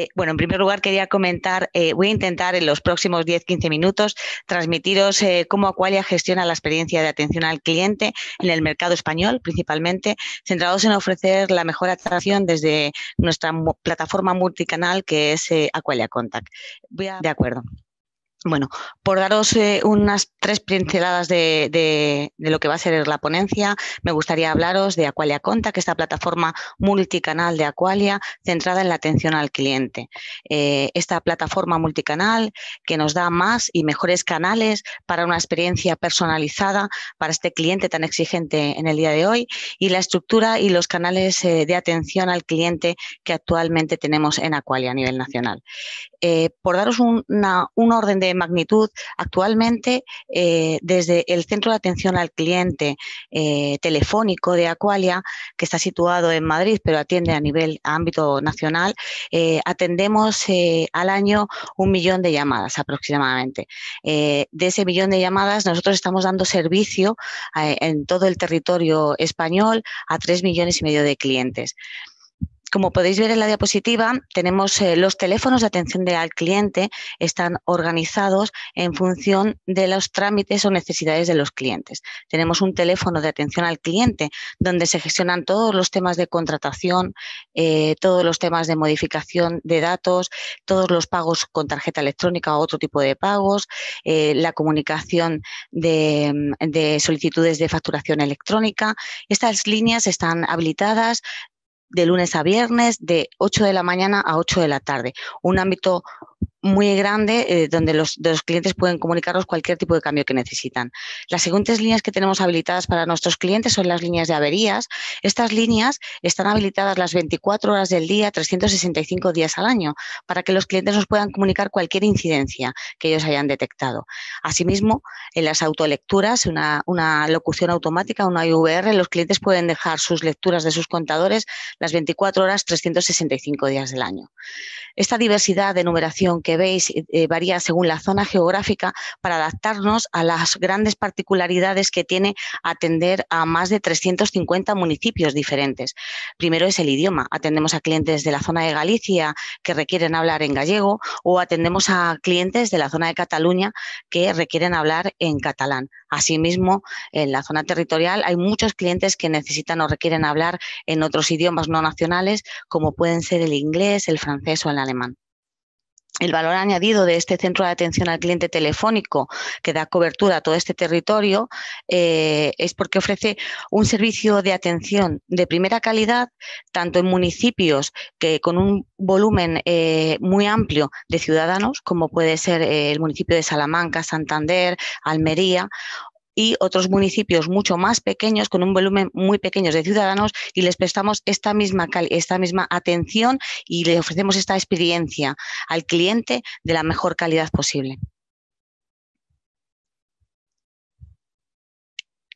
Eh, bueno, en primer lugar quería comentar, eh, voy a intentar en los próximos 10-15 minutos transmitiros eh, cómo Aqualia gestiona la experiencia de atención al cliente en el mercado español, principalmente centrados en ofrecer la mejor atracción desde nuestra plataforma multicanal que es Aqualia Contact. De acuerdo. Bueno, por daros eh, unas tres pinceladas de, lo que va a ser la ponencia, me gustaría hablaros de Aqualia Conta, que es plataforma multicanal de Aqualia centrada en la atención al cliente. Eh, esta plataforma multicanal que nos da más y mejores canales para una experiencia personalizada para este cliente tan exigente en el día de hoy y la estructura y los canales eh, de atención al cliente que actualmente tenemos en Aqualia a nivel nacional. por daros una, un orden de magnitud. Actualmente, eh, desde el Centro de Atención al Cliente eh, Telefónico de Aqualia, que está situado en Madrid, pero atiende a nivel ámbito nacional, eh, atendemos al año un millón de llamadas aproximadamente. de ese millón de llamadas, nosotros estamos dando servicio en todo el territorio español a tres millones y medio de clientes como podéis ver en la diapositiva, tenemos eh, los teléfonos de atención al cliente, están organizados en función de los trámites o necesidades de los clientes. Tenemos un teléfono de atención al cliente donde se gestionan todos los temas de contratación, eh, todos los temas de modificación de datos, todos los pagos con tarjeta electrónica o otro tipo de pagos, eh, la comunicación de solicitudes de facturación electrónica. Estas líneas están habilitadas de lunes a viernes, de 8 de la mañana a 8 de la tarde. Un ámbito muy grande eh, donde los, clientes pueden comunicarnos cualquier tipo de cambio que necesitan. Las siguientes líneas que tenemos habilitadas para nuestros clientes son las líneas de averías. Estas líneas están habilitadas las 24 horas del día, 365 días al año, para que los clientes nos puedan comunicar cualquier incidencia que ellos hayan detectado. Asimismo, en las autolecturas, una, una locución automática, una IVR, los clientes pueden dejar sus lecturas de sus contadores las 24 horas, 365 días del año. Esta diversidad de numeración que veis eh, eh, varía según la zona geográfica para adaptarnos a las grandes particularidades que tiene atender a más de 350 municipios diferentes. Primero es el idioma. Atendemos a clientes de la zona de Galicia que requieren hablar en gallego o atendemos a clientes de la zona de Cataluña que requieren hablar en catalán. Asimismo, en la zona territorial hay muchos clientes que necesitan o requieren hablar en otros idiomas no nacionales, como pueden ser el inglés, el francés o el alemán el valor añadido de este centro de atención al cliente telefónico que da cobertura a todo este territorio eh, es porque ofrece un servicio de atención de primera calidad, tanto en municipios que con un volumen eh, muy amplio de ciudadanos, como puede ser eh, el municipio de Salamanca, Santander, Almería, y otros municipios mucho más pequeños, con un volumen muy pequeño de ciudadanos, y les prestamos esta misma, esta misma atención y le ofrecemos esta experiencia al cliente de la mejor calidad posible.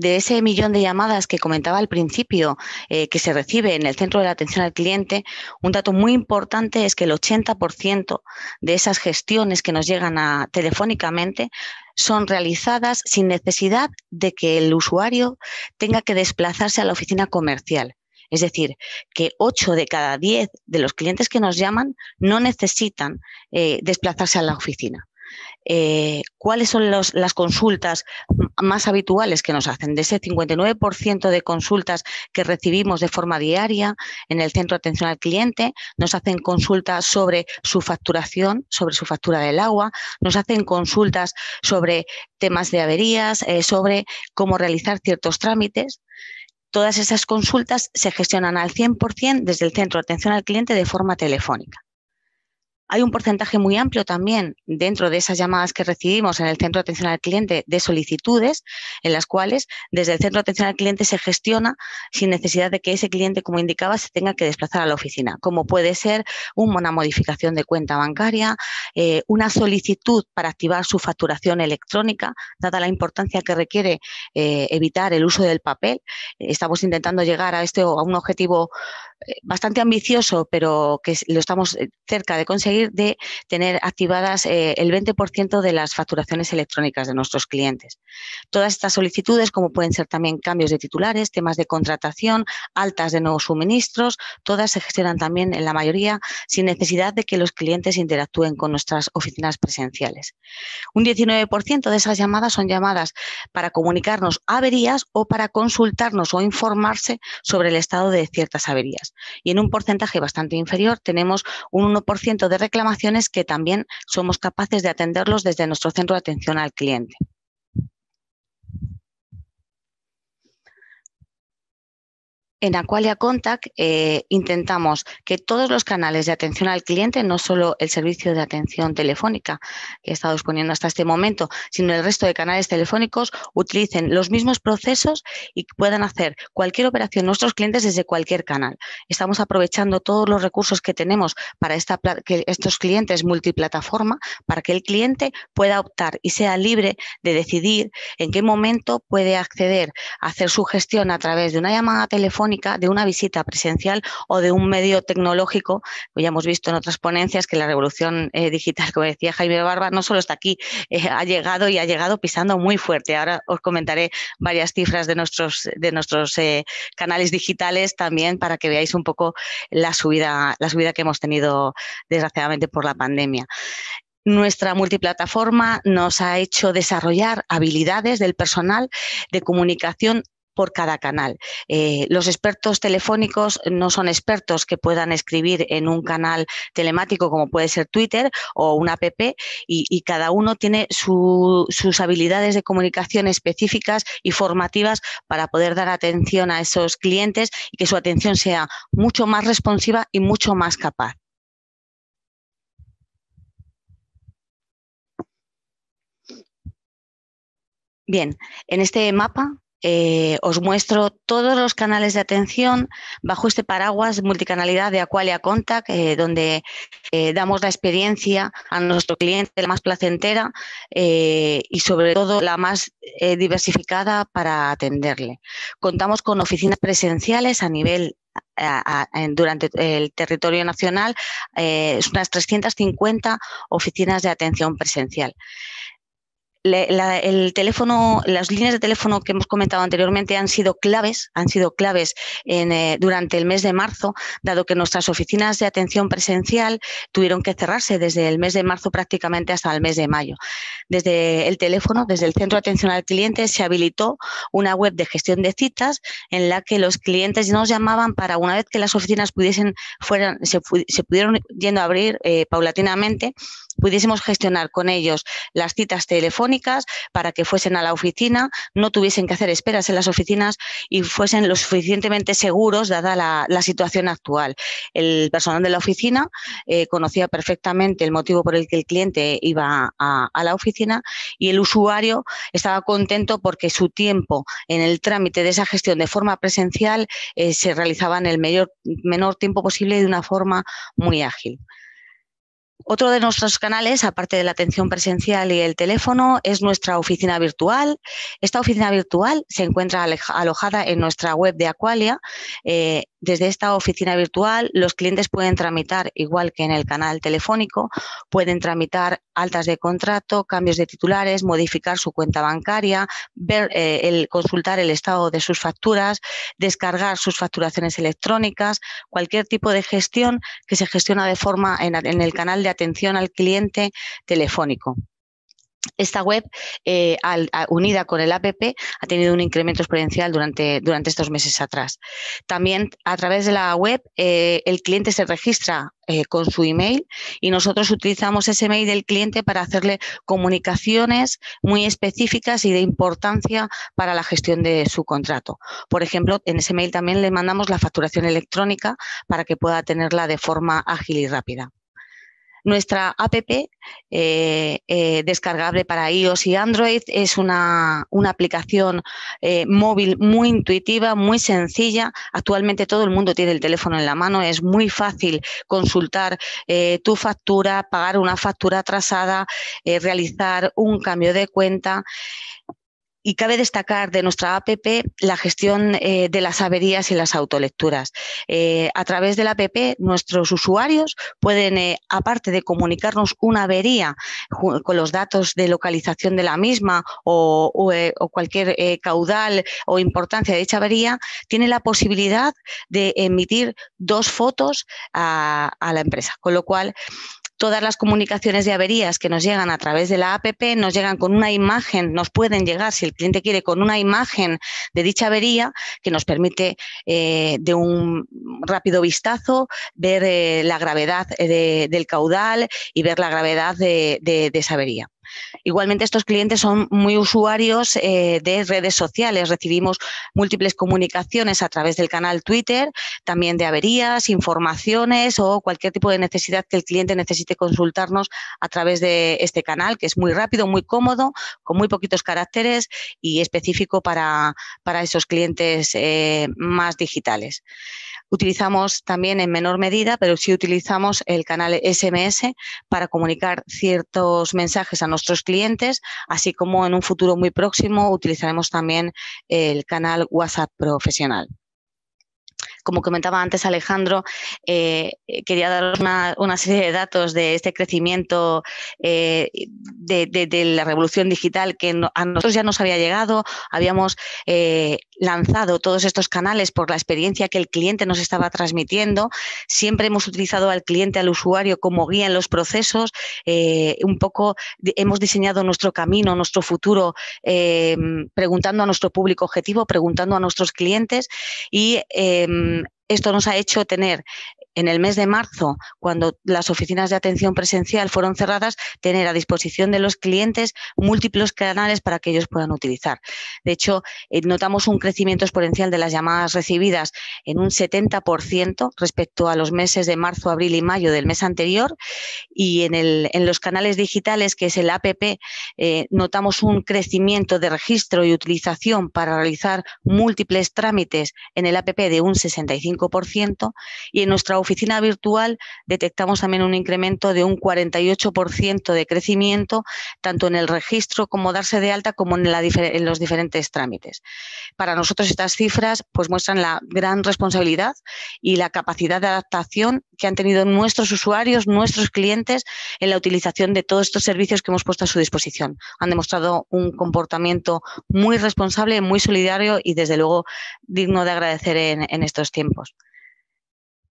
de ese millón de llamadas que comentaba al principio eh, que se recibe en el centro de atención al cliente, un dato muy importante es que el 80% de esas gestiones que nos llegan a, telefónicamente son realizadas sin necesidad de que el usuario tenga que desplazarse a la oficina comercial. Es decir, que 8 de cada 10 de los clientes que nos llaman no necesitan eh, desplazarse a la oficina. Eh, cuáles son las consultas más habituales que nos hacen. De ese 59% de consultas que recibimos de forma diaria en el centro de atención al cliente, nos hacen consultas sobre su facturación, sobre su factura del agua, nos hacen consultas sobre temas de averías, eh, sobre cómo realizar ciertos trámites. Todas esas consultas se gestionan al 100% desde el centro de atención al cliente de forma telefónica. Hay un porcentaje muy amplio también dentro de esas llamadas que recibimos en el centro de atención al cliente de solicitudes en las cuales desde el centro de atención al cliente se gestiona sin necesidad de que ese cliente, como indicaba, se tenga que desplazar a la oficina, como puede ser una modificación de cuenta bancaria, eh, una solicitud para activar su facturación electrónica, dada la importancia que requiere eh, evitar el uso del papel. Estamos intentando llegar a, este, a un objetivo eh, bastante ambicioso, pero que lo estamos cerca de conseguir de tener activadas eh, el 20% de las facturaciones electrónicas de nuestros clientes. Todas estas solicitudes, como pueden ser también cambios de titulares, temas de contratación, altas de nuevos suministros, todas se gestionan también en la mayoría sin necesidad de que los clientes interactúen con nuestras oficinas presenciales. Un 19% de esas llamadas son llamadas para comunicarnos averías o para consultarnos o informarse sobre el estado de ciertas averías. Y en un porcentaje bastante inferior tenemos un 1% de reclamaciones que también somos capaces de atenderlos desde nuestro centro de atención al cliente. En Aqualia Contact eh, intentamos que todos los canales de atención al cliente, no solo el servicio de atención telefónica que he estado exponiendo hasta este momento, sino el resto de canales telefónicos, utilicen los mismos procesos y puedan hacer cualquier operación nuestros clientes desde cualquier canal. Estamos aprovechando todos los recursos que tenemos para estos clientes multiplataforma, para que el cliente pueda optar y sea libre de decidir en qué momento puede acceder a hacer su gestión a través de una llamada telefónica de una visita presencial o de un medio tecnológico. Ya hemos visto en otras ponencias que la revolución eh, digital, como decía Jaime Barba, no solo está aquí, eh, ha llegado y ha llegado pisando muy fuerte. Ahora os comentaré varias cifras de nuestros, de nuestros eh, canales digitales también para que veáis un poco la subida, la subida que hemos tenido desgraciadamente por la pandemia. Nuestra multiplataforma nos ha hecho desarrollar habilidades del personal de comunicación por cada canal. Eh, los expertos telefónicos no son expertos que puedan escribir en un canal telemático como puede ser Twitter o una app y, cada uno tiene sus habilidades de comunicación específicas y formativas para poder dar atención a esos clientes y que su atención sea mucho más responsiva y mucho más capaz. Bien, en este mapa eh, os muestro todos los canales de atención bajo este paraguas multicanalidad de Aqualia Contact, donde eh, damos la experiencia a nuestro cliente la más placentera eh, y sobre todo la más diversificada para atenderle. Contamos con oficinas presenciales a nivel durante el territorio nacional unas 350 oficinas de atención presencial las líneas de teléfono que hemos comentado anteriormente han sido claves, han sido claves eh, durante el mes de marzo, dado que nuestras oficinas de atención presencial tuvieron que cerrarse desde el mes de marzo prácticamente hasta el mes de mayo. Desde el teléfono, desde el centro de atención al cliente, se habilitó una web de gestión de citas en la que los clientes nos llamaban para una vez que las oficinas pudiesen fueran se, pudieron yendo a abrir eh, paulatinamente pudiésemos gestionar con ellos las citas telefónicas para que fuesen a la oficina, no tuviesen que hacer esperas en las oficinas y fuesen lo suficientemente seguros dada la, situación actual. El personal de la oficina eh, conocía perfectamente el motivo por el que el cliente iba a, la oficina y el usuario estaba contento porque su tiempo en el trámite de esa gestión de forma presencial eh, se realizaba en el menor tiempo posible de una forma muy ágil. Otro de nuestros canales, aparte de la atención presencial y el teléfono, es nuestra oficina virtual. Esta oficina virtual se encuentra alojada en nuestra web de Aqualia. Eh, desde esta oficina virtual, los clientes pueden tramitar, igual que en el canal telefónico, pueden tramitar altas de contrato, cambios de titulares, modificar su cuenta bancaria, ver, eh, el, consultar el estado de sus facturas, descargar sus facturaciones electrónicas, cualquier tipo de gestión que se gestiona de forma en, en el canal de atención atención al cliente telefónico. Esta web, eh, unida con el APP, ha tenido un incremento exponencial durante, durante, estos meses atrás. También a través de la web, eh, el cliente se registra eh, con su email y nosotros utilizamos ese email del cliente para hacerle comunicaciones muy específicas y de importancia para la gestión de su contrato. Por ejemplo, en ese email también le mandamos la facturación electrónica para que pueda tenerla de forma ágil y rápida. Nuestra app eh, eh, descargable para iOS y Android es una, aplicación eh, móvil muy intuitiva, muy sencilla. Actualmente todo el mundo tiene el teléfono en la mano, es muy fácil consultar tu factura, pagar una factura atrasada, realizar un cambio de cuenta. Y cabe destacar de nuestra APP la gestión eh, de las averías y las autolecturas. Eh, a través de la APP, nuestros usuarios pueden, eh, aparte de comunicarnos una avería con los datos de localización de la misma o, cualquier caudal o importancia de dicha avería, tienen la posibilidad de emitir dos fotos a, a la empresa. Con lo cual, todas las comunicaciones de averías que nos llegan a través de la APP nos llegan con una imagen, nos pueden llegar, si el cliente quiere, con una imagen de dicha avería que nos permite eh, de un rápido vistazo ver eh, la gravedad eh, del caudal y ver la gravedad de esa avería. Igualmente, estos clientes son muy usuarios eh, de redes sociales. Recibimos múltiples comunicaciones a través del canal Twitter, también de averías, informaciones o cualquier tipo de necesidad que el cliente necesite consultarnos a través de este canal, que es muy rápido, muy cómodo, con muy poquitos caracteres y específico para, esos clientes eh, más digitales. Utilizamos también en menor medida, pero sí utilizamos el canal SMS para comunicar ciertos mensajes a nuestros clientes, así como en un futuro muy próximo utilizaremos también el canal WhatsApp profesional como comentaba antes Alejandro, eh, quería dar una, serie de datos de este crecimiento eh, de, la revolución digital que a nosotros ya nos había llegado. Habíamos eh, lanzado todos estos canales por la experiencia que el cliente nos estaba transmitiendo. Siempre hemos utilizado al cliente, al usuario como guía en los procesos. un poco hemos diseñado nuestro camino, nuestro futuro, preguntando a nuestro público objetivo, preguntando a nuestros clientes y esto nos ha hecho tener en el mes de marzo, cuando las oficinas de atención presencial fueron cerradas, tener a disposición de los clientes múltiples canales para que ellos puedan utilizar. De hecho, eh, notamos un crecimiento exponencial de las llamadas recibidas en un 70% respecto a los meses de marzo, abril y mayo del mes anterior y en, los canales digitales, que es el APP, eh, notamos un crecimiento de registro y utilización para realizar múltiples trámites en el APP de un 65% y en nuestra oficina virtual detectamos también un incremento de un 48% de crecimiento, tanto en el registro como darse de alta, como en, los diferentes trámites. Para nosotros estas cifras pues, muestran la gran responsabilidad y la capacidad de adaptación que han tenido nuestros usuarios, nuestros clientes, en la utilización de todos estos servicios que hemos puesto a su disposición. Han demostrado un comportamiento muy responsable, muy solidario y, desde luego, digno de agradecer en estos tiempos.